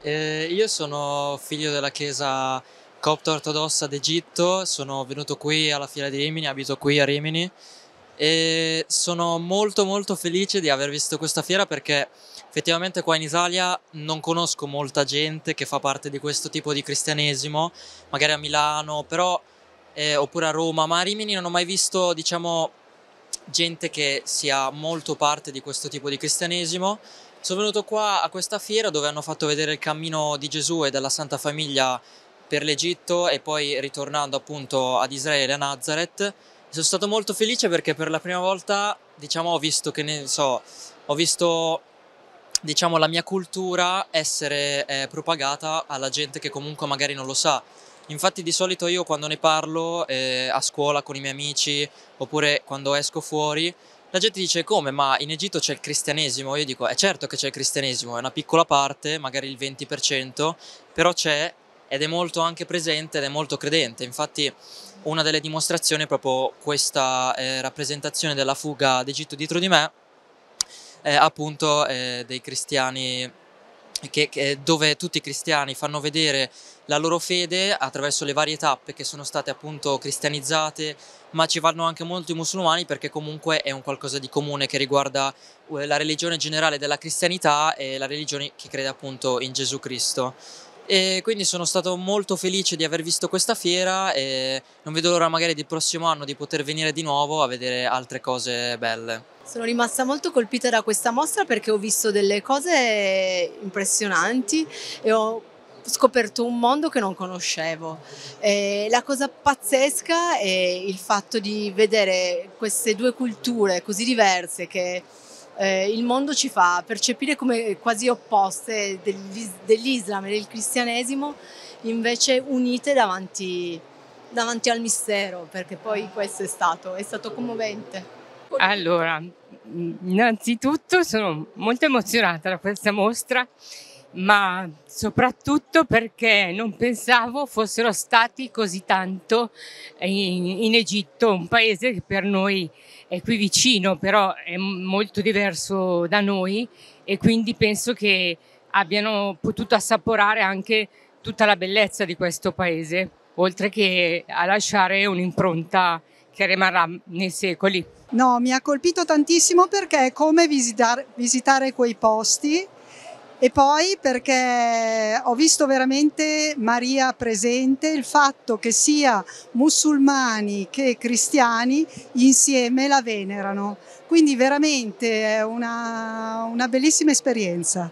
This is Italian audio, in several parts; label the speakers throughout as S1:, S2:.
S1: Eh, io sono figlio della chiesa copta ortodossa d'Egitto, sono venuto qui alla fiera di Rimini, abito qui a Rimini e sono molto molto felice di aver visto questa fiera perché effettivamente qua in Italia non conosco molta gente che fa parte di questo tipo di cristianesimo, magari a Milano però, eh, oppure a Roma, ma a Rimini non ho mai visto diciamo gente che sia molto parte di questo tipo di cristianesimo sono venuto qua a questa fiera dove hanno fatto vedere il cammino di Gesù e della Santa Famiglia per l'Egitto e poi ritornando appunto ad Israele, a Nazareth. Sono stato molto felice perché per la prima volta, diciamo, ho visto che ne so, ho visto diciamo la mia cultura essere eh, propagata alla gente che comunque magari non lo sa. Infatti di solito io quando ne parlo eh, a scuola con i miei amici oppure quando esco fuori la gente dice come, ma in Egitto c'è il cristianesimo? Io dico, è eh, certo che c'è il cristianesimo, è una piccola parte, magari il 20%, però c'è ed è molto anche presente ed è molto credente. Infatti una delle dimostrazioni è proprio questa eh, rappresentazione della fuga d'Egitto dietro di me, eh, appunto eh, dei cristiani che, che, eh, dove tutti i cristiani fanno vedere la loro fede attraverso le varie tappe che sono state appunto cristianizzate, ma ci vanno anche molto i musulmani perché comunque è un qualcosa di comune che riguarda eh, la religione generale della cristianità e la religione che crede appunto in Gesù Cristo. E quindi sono stato molto felice di aver visto questa fiera e non vedo l'ora magari del prossimo anno di poter venire di nuovo a vedere altre cose belle.
S2: Sono rimasta molto colpita da questa mostra perché ho visto delle cose impressionanti e ho scoperto un mondo che non conoscevo. E la cosa pazzesca è il fatto di vedere queste due culture così diverse che eh, il mondo ci fa percepire come quasi opposte dell'Islam e del cristianesimo, invece unite davanti, davanti al mistero, perché poi questo è stato, è stato commovente. Allora, innanzitutto sono molto emozionata da questa mostra, ma soprattutto perché non pensavo fossero stati così tanto eh, in, in Egitto, un paese che per noi è qui vicino, però è molto diverso da noi e quindi penso che abbiano potuto assaporare anche tutta la bellezza di questo paese, oltre che a lasciare un'impronta che rimarrà nei secoli.
S3: No, mi ha colpito tantissimo perché è come visitar, visitare quei posti e poi perché ho visto veramente Maria presente, il fatto che sia musulmani che cristiani insieme la venerano. Quindi veramente è una, una bellissima esperienza.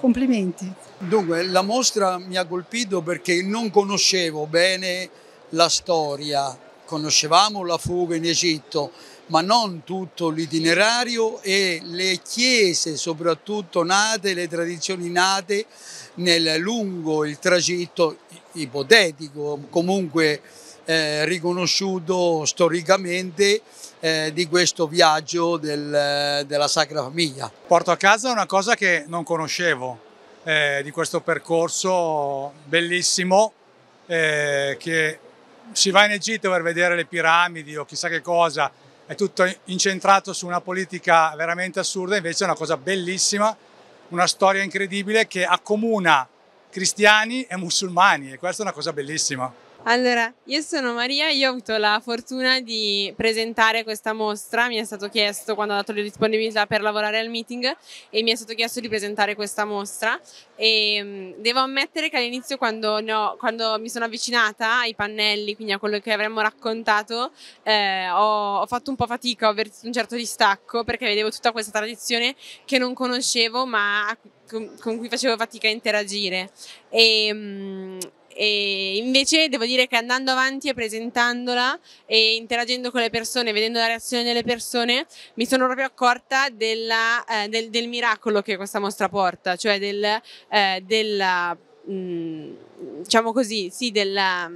S3: Complimenti. Dunque, la mostra mi ha colpito perché non conoscevo bene la storia conoscevamo la fuga in Egitto, ma non tutto l'itinerario e le chiese soprattutto nate, le tradizioni nate nel lungo il tragitto ipotetico, comunque eh, riconosciuto storicamente eh, di questo viaggio del, della Sacra Famiglia. Porto a casa una cosa che non conoscevo eh, di questo percorso bellissimo eh, che si va in Egitto per vedere le piramidi o chissà che cosa, è tutto incentrato su una politica veramente assurda, invece è una cosa bellissima, una storia incredibile che accomuna cristiani e musulmani e questa è una cosa bellissima.
S2: Allora, io sono Maria, io ho avuto la fortuna di presentare questa mostra, mi è stato chiesto quando ho dato le disponibilità per lavorare al meeting e mi è stato chiesto di presentare questa mostra e mm, devo ammettere che all'inizio quando, no, quando mi sono avvicinata ai pannelli, quindi a quello che avremmo raccontato, eh, ho, ho, fatto un po' fatica, ho avvertito un certo distacco perché vedevo tutta questa tradizione che non conoscevo ma con, con cui facevo fatica a interagire. E, mm, e invece devo dire che andando avanti e presentandola e interagendo con le persone, vedendo la reazione delle persone, mi sono proprio accorta della, eh, del, del, miracolo che questa mostra porta, cioè del, eh, della, mh, mm, diciamo così, sì, della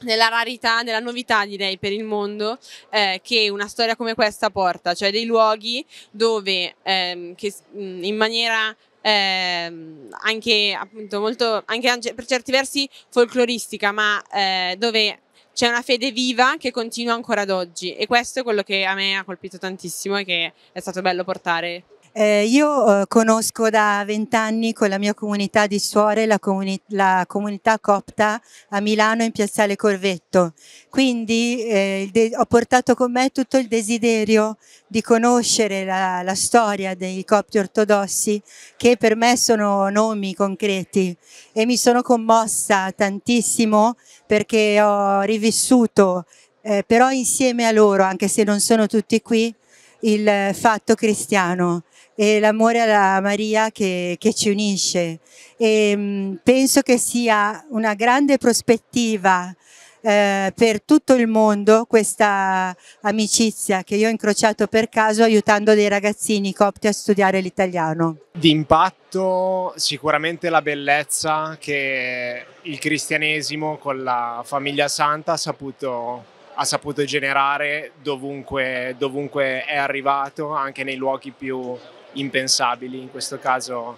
S2: della rarità, della novità direi per il mondo eh, che una storia come questa porta, cioè dei luoghi dove ehm, che, mm, in maniera ehm, anche appunto molto, anche per certi versi folcloristica, ma eh, dove c'è una fede viva che continua ancora ad oggi e questo è quello che a me ha colpito tantissimo e che è stato bello portare.
S3: Eh, io eh, conosco da vent'anni con la mia comunità di suore la, comuni la, comunità copta a Milano in Piazzale Corvetto, quindi eh, ho portato con me tutto il desiderio di conoscere la, la, storia dei copti ortodossi che per me sono nomi concreti e mi sono commossa tantissimo perché ho rivissuto eh, però insieme a loro, anche se non sono tutti qui, il fatto cristiano e l'amore alla Maria che, che ci unisce. E, mm, penso che sia una grande prospettiva eh, per tutto il mondo questa amicizia che io ho incrociato per caso aiutando dei ragazzini copti a studiare l'italiano.
S1: Di impatto sicuramente la bellezza che il cristianesimo con la famiglia santa ha saputo ha saputo generare dovunque, dovunque è arrivato, anche nei luoghi più impensabili, in questo caso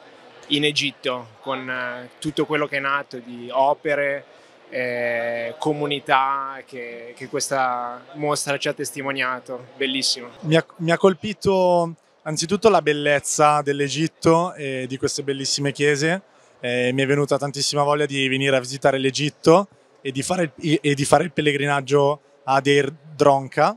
S1: in Egitto, con eh, tutto quello che è nato di opere, eh, comunità che, che, questa mostra ci ha testimoniato, bellissimo. Mi ha, mi ha colpito anzitutto la bellezza dell'Egitto e di queste bellissime chiese, eh, mi è venuta tantissima voglia di venire a visitare l'Egitto e, e, di fare il pellegrinaggio Adair Dronka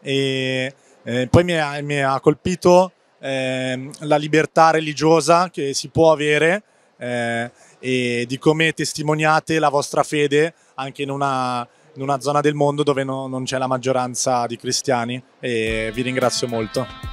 S1: e eh, poi mi ha, mi ha colpito eh, la libertà religiosa che si può avere eh, e di come testimoniate la vostra fede anche in una, in una zona del mondo dove no, non c'è la maggioranza di cristiani e vi ringrazio molto.